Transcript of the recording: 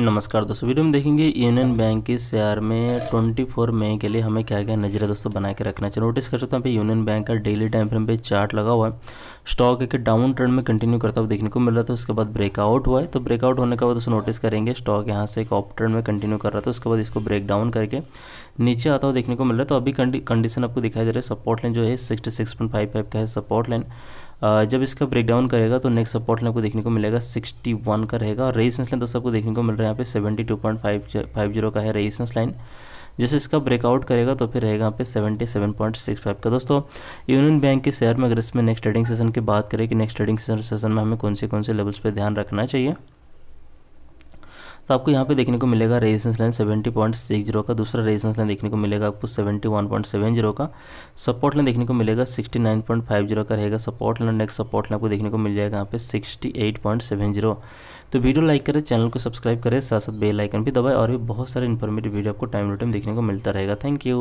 नमस्कार दोस्तों वीडियो में देखेंगे यूनियन बैंक के शेयर में 24 मई के लिए हमें क्या क्या नजरें दोस्तों बना के रखना चाहिए नोटिस कर सकते हैं पे यूनियन बैंक का डेली टाइम फ्रेम पे चार्ट लगा हुआ है स्टॉक एक डाउन ट्रेंड में कंटिन्यू करता हुआ देखने को मिल रहा था उसके बाद ब्रेकआउट हुआ है तो ब्रेकआउट होने के बाद दोस्तों नोटिस करेंगे स्टॉक यहाँ से एक ऑप ट्रेंड में कंटिन्यू कर रहा था उसके बाद इसको ब्रेक डाउन करके नीचे आता हुआ देखने को मिल रहा है तो अभी कंडीशन आपको दिखाई दे रहा है सपोर्ट लाइन जो है sixty six point five five का है सपोर्ट लाइन जब इसका ब्रेकडाउन करेगा तो नेक्स्ट सपोर्ट लाइन आपको देखने को मिलेगा सिक्सटी वन का रहेगा और रेजिस्टेंस लाइन दोस्तों आपको देखने को मिल रहा है यहाँ पे seventy two point five five zero का है रेजिस्टेंस लाइन जैसे इसका ब्रेकआउट करेगा तो फिर रहेगा यहाँ पे फाइव का दोस्तों यूनियन बैंक के शेयर में अगर इसमें नेक्स्ट ट्रेडिंग सेशन की बात करें कि नेक्स्ट ट्रेडिंग सेशन में हमें कौन से कौन से लेवल्स पर ध्यान रखना चाहिए तो आपको यहाँ पे देखने को मिलेगा resistance line seventy point six zero का दूसरा रेजिस्टेंस लाइन देखने को मिलेगा आपको seventy one point seven zero का सपोर्ट लाइन देखने को मिलेगा sixty nine point five zero का रहेगा support line next support line आपको देखने को मिल जाएगा यहाँ पे sixty eight point seven zero तो वीडियो लाइक करें चैनल को सब्सक्राइब करें साथ साथ बेल आइकन भी दबाए और भी बहुत सारे इन्फॉर्मेटिव वीडियो आपको टाइम टू टाइम देखने को मिलता रहेगा थैंक यू